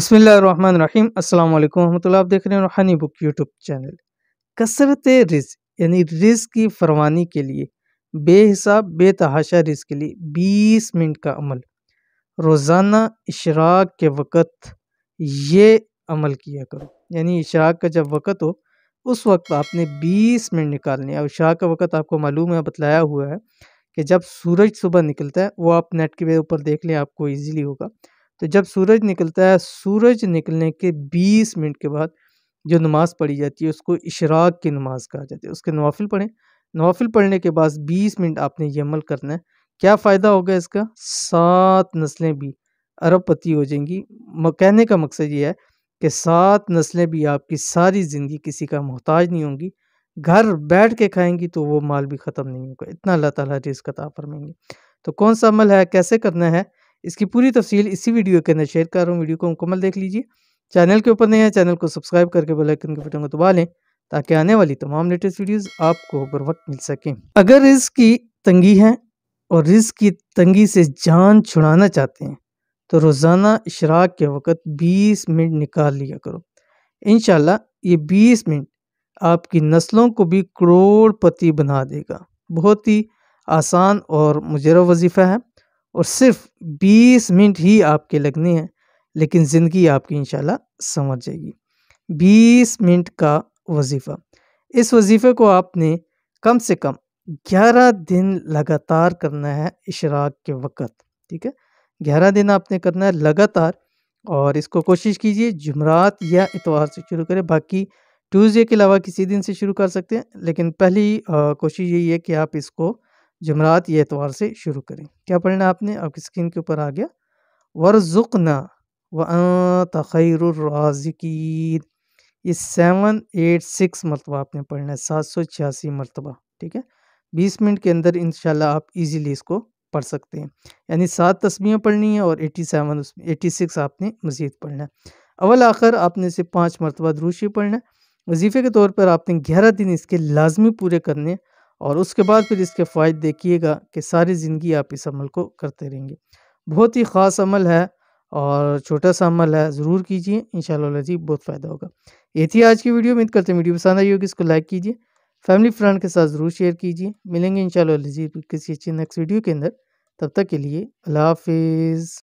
بسم اللہ الرحمن الرحیم السلام علیکم ورحمۃ اللہ آپ دیکھ رہے ہیں روحانی بک یوٹیوب چینل کثرت رزق یعنی رزق کی فروانی کے لیے بے حساب بے تحاشا رزق کے لیے بیس منٹ کا عمل روزانہ اشراق کے وقت یہ عمل کیا کرو یعنی اشراق کا جب وقت ہو اس وقت آپ نے بیس منٹ نکالنے اور اشراق کا وقت آپ کو معلوم ہے بتلایا ہوا ہے کہ جب سورج صبح نکلتا ہے وہ آپ نیٹ کے اوپر دیکھ لیں آپ کو ایزیلی ہوگا تو جب سورج نکلتا ہے سورج نکلنے کے بیس منٹ کے بعد جو نماز پڑھی جاتی ہے اس کو اشراق کی نماز کہا جاتی ہے اس کے نوافل پڑھیں نوافل پڑھنے کے بعد بیس منٹ آپ نے یہ عمل کرنا ہے کیا فائدہ ہوگا اس کا سات نسلیں بھی ارب پتی ہو جائیں گی کہنے کا مقصد یہ ہے کہ سات نسلیں بھی آپ کی ساری زندگی کسی کا محتاج نہیں ہوں گی گھر بیٹھ کے کھائیں گی تو وہ مال بھی ختم نہیں ہوگا اتنا اللہ تعالیٰ رزق عطا فرمائیں گے تو کون سا عمل ہے کیسے کرنا ہے اس کی پوری تفصیل اسی ویڈیو کے اندر شیئر کر رہا ہوں ویڈیو کو مکمل دیکھ لیجیے چینل کے اوپر نئے ہیں چینل کو سبسکرائب کر کے کے بٹن کو دبا لیں تاکہ آنے والی تمام لیٹسٹ ویڈیوز آپ کو بر وقت مل سکیں اگر رزق کی تنگی ہے اور رزق کی تنگی سے جان چھڑانا چاہتے ہیں تو روزانہ اشراق کے وقت بیس منٹ نکال لیا کرو انشاءاللہ یہ بیس منٹ آپ کی نسلوں کو بھی کروڑ پتی بنا دے گا بہت ہی آسان اور مجرب وظیفہ ہے اور صرف بیس منٹ ہی آپ کے لگنے ہیں لیکن زندگی آپ کی انشاءاللہ سمجھ جائے گی بیس منٹ کا وظیفہ اس وظیفے کو آپ نے کم سے کم گیارہ دن لگاتار کرنا ہے اشراق کے وقت ٹھیک ہے گیارہ دن آپ نے کرنا ہے لگاتار اور اس کو کوشش کیجئے جمعرات یا اتوار سے شروع کریں باقی ٹیوزڈے کے علاوہ کسی دن سے شروع کر سکتے ہیں لیکن پہلی کوشش یہی ہے کہ آپ اس کو جمعرات یہ اعتبار سے شروع کریں کیا پڑھنا آپ نے آپ کی اسکرین کے اوپر آ گیا ورژنا و تخیر الرازقین یہ سیون ایٹ سکس مرتبہ آپ نے پڑھنا ہے سات سو چھیاسی مرتبہ ٹھیک ہے بیس منٹ کے اندر انشاءاللہ آپ ایزیلی اس کو پڑھ سکتے ہیں یعنی سات تصبیع پڑھنی ہیں اور ایٹی سیون اس میں ایٹی سکس آپ نے مزید پڑھنا ہے اول آخر آپ نے اسے پانچ مرتبہ دروشی پڑھنا ہے وظیفے کے طور پر آپ نے گیارہ دن اس کے لازمی پورے کرنے ہیں اور اس کے بعد پھر اس کے فائد دیکھیے گا کہ ساری زندگی آپ اس عمل کو کرتے رہیں گے بہت ہی خاص عمل ہے اور چھوٹا سا عمل ہے ضرور کیجیے انشاءاللہ اللہ جی بہت فائدہ ہوگا یہ تھی آج کی ویڈیو میں کرتے ہیں ویڈیو پسند آئی ہوگی اس کو لائک کیجیے فیملی فرینڈ کے ساتھ ضرور شیئر کیجیے ملیں گے انشاءاللہ شاء اللہ جی کسی اچھی نیکسٹ ویڈیو کے اندر تب تک کے لیے اللہ حافظ